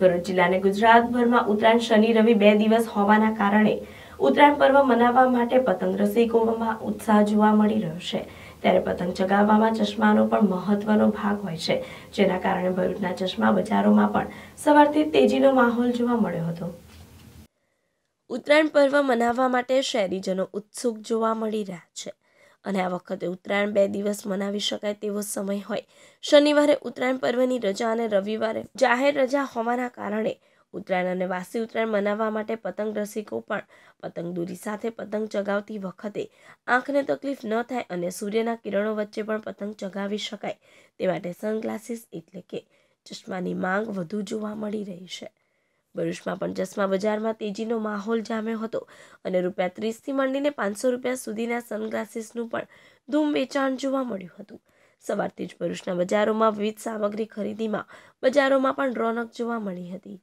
ભરૂચ જિલ્લાને ગુજરાતભરમાં ઉત્તરાયણ શનિ રવિ બે દિવસ હોવાના કારણે ઉત્તરાયણ પર્વ મનાવવા માટે પતંગ રસિકોમાં ઉત્સાહ જોવા મળી રહ્યો છે ત્યારે પતંગ ચગાવવામાં ચશ્માનો પણ મહત્વનો ભાગ હોય છે જેના કારણે ભરૂચના ચશ્મા બજારોમાં પણ સવારથી તેજીનો માહોલ જોવા મળ્યો હતો ઉત્તરાયણ પર્વ મનાવવા માટે શહેરીજનો ઉત્સુક જોવા મળી રહ્યા છે અને આ વખતે ઉત્તરાયણ બે દિવસ મનાવી શકાય તેવો સમય હોય શનિવારે ઉત્તરાયણ પર્વની રજા અને રવિવારે જાહેર રજા હોવાના કારણે ઉત્તરાયણ અને વાસી ઉત્તરાયણ મનાવવા માટે પતંગ રસિકો પણ પતંગ દૂરી સાથે પતંગ ચગાવતી વખતે આંખને તકલીફ ન થાય અને સૂર્યના કિરણો વચ્ચે પણ પતંગ ચગાવી શકાય તે માટે સનગ્લાસીસ એટલે કે ચશ્માની માંગ વધુ જોવા મળી રહી છે ભરૂચમાં પણ ચશ્મા બજારમાં તેજીનો માહોલ જામ્યો હતો અને રૂપિયા ત્રીસથી માંડીને પાંચસો રૂપિયા સુધીના સનગ્લાસીસનું પણ ધૂમ વેચાણ જોવા મળ્યું હતું સવારથી જ ભરૂચના બજારોમાં વિવિધ સામગ્રી ખરીદીમાં બજારોમાં પણ રોનક જોવા મળી હતી